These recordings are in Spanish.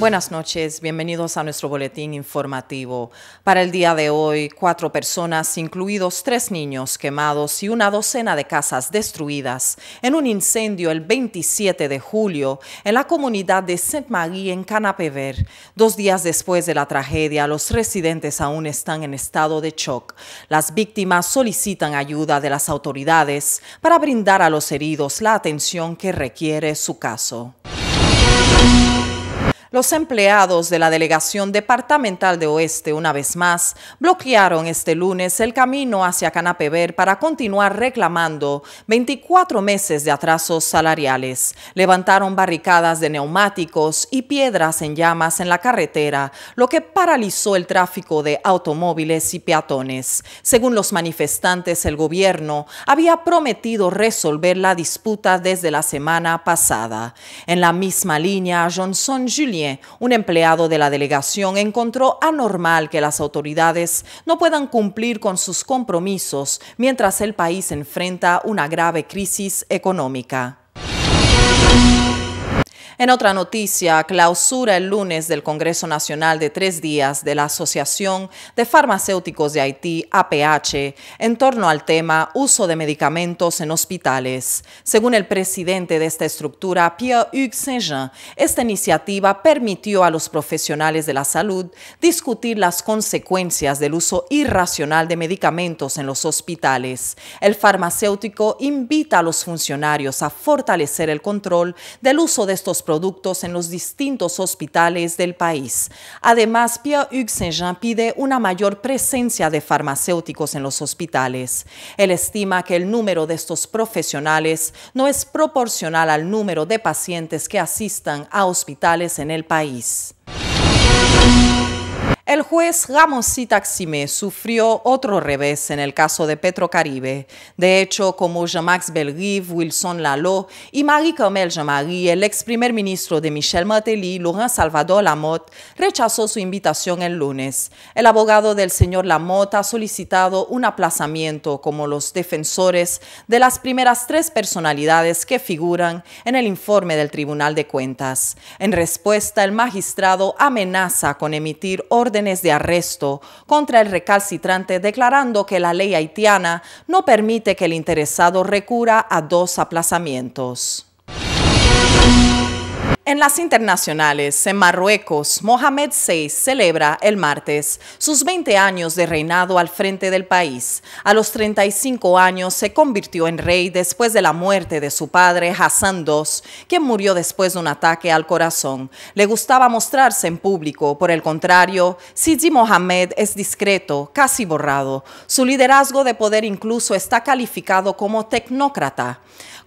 Buenas noches, bienvenidos a nuestro boletín informativo. Para el día de hoy, cuatro personas, incluidos tres niños quemados y una docena de casas destruidas en un incendio el 27 de julio en la comunidad de Saint-Marie en Canapever. Dos días después de la tragedia, los residentes aún están en estado de shock. Las víctimas solicitan ayuda de las autoridades para brindar a los heridos la atención que requiere su caso. Los empleados de la Delegación Departamental de Oeste, una vez más, bloquearon este lunes el camino hacia Canapever para continuar reclamando 24 meses de atrasos salariales. Levantaron barricadas de neumáticos y piedras en llamas en la carretera, lo que paralizó el tráfico de automóviles y peatones. Según los manifestantes, el gobierno había prometido resolver la disputa desde la semana pasada. En la misma línea, Johnson Julien un empleado de la delegación, encontró anormal que las autoridades no puedan cumplir con sus compromisos mientras el país enfrenta una grave crisis económica. En otra noticia, clausura el lunes del Congreso Nacional de tres días de la Asociación de Farmacéuticos de Haití, APH, en torno al tema uso de medicamentos en hospitales. Según el presidente de esta estructura, Pierre-Hugues Saint-Jean, esta iniciativa permitió a los profesionales de la salud discutir las consecuencias del uso irracional de medicamentos en los hospitales. El farmacéutico invita a los funcionarios a fortalecer el control del uso de estos en los distintos hospitales del país. Además, Pierre-Hugues Saint-Jean pide una mayor presencia de farmacéuticos en los hospitales. Él estima que el número de estos profesionales no es proporcional al número de pacientes que asistan a hospitales en el país. El juez Ramos Sitaxime sufrió otro revés en el caso de Petrocaribe. De hecho, como Jean-Max Belrive, Wilson Lalo y Marie-Carmel Jean-Marie, el ex primer ministro de Michel Martelly, Laurent Salvador Lamotte, rechazó su invitación el lunes. El abogado del señor Lamotte ha solicitado un aplazamiento como los defensores de las primeras tres personalidades que figuran en el informe del Tribunal de Cuentas. En respuesta, el magistrado amenaza con emitir orden de arresto contra el recalcitrante declarando que la ley haitiana no permite que el interesado recurra a dos aplazamientos. En las internacionales, en Marruecos, Mohamed VI celebra el martes sus 20 años de reinado al frente del país. A los 35 años se convirtió en rey después de la muerte de su padre Hassan II, quien murió después de un ataque al corazón. Le gustaba mostrarse en público, por el contrario, Sidi Mohamed es discreto, casi borrado. Su liderazgo de poder incluso está calificado como tecnócrata.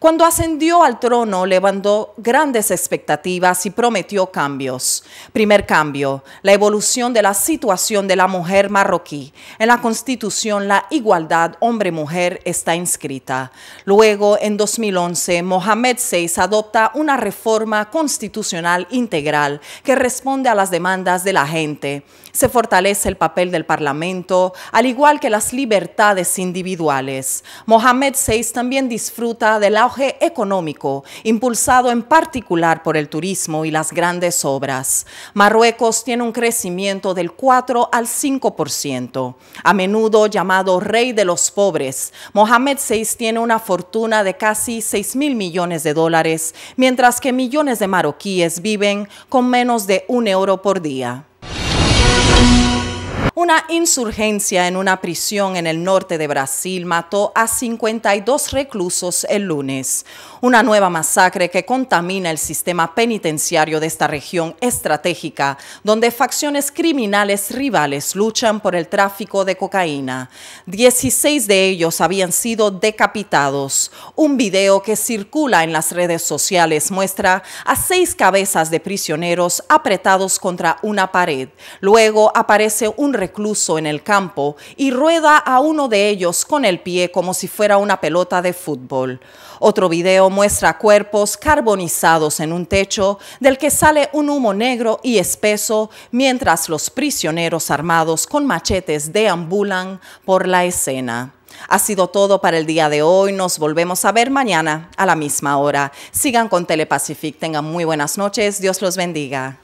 Cuando ascendió al trono, levantó grandes expectativas y prometió cambios. Primer cambio, la evolución de la situación de la mujer marroquí. En la Constitución, la igualdad hombre-mujer está inscrita. Luego, en 2011, Mohamed VI adopta una reforma constitucional integral que responde a las demandas de la gente. Se fortalece el papel del Parlamento, al igual que las libertades individuales. Mohamed VI también disfruta de la económico, impulsado en particular por el turismo y las grandes obras. Marruecos tiene un crecimiento del 4 al 5%. A menudo llamado rey de los pobres, Mohamed VI tiene una fortuna de casi 6 mil millones de dólares, mientras que millones de marroquíes viven con menos de un euro por día. Una insurgencia en una prisión en el norte de Brasil mató a 52 reclusos el lunes. Una nueva masacre que contamina el sistema penitenciario de esta región estratégica, donde facciones criminales rivales luchan por el tráfico de cocaína. 16 de ellos habían sido decapitados. Un video que circula en las redes sociales muestra a seis cabezas de prisioneros apretados contra una pared. Luego aparece un recluso en el campo y rueda a uno de ellos con el pie como si fuera una pelota de fútbol. Otro video muestra cuerpos carbonizados en un techo del que sale un humo negro y espeso mientras los prisioneros armados con machetes deambulan por la escena. Ha sido todo para el día de hoy. Nos volvemos a ver mañana a la misma hora. Sigan con Telepacific. Tengan muy buenas noches. Dios los bendiga.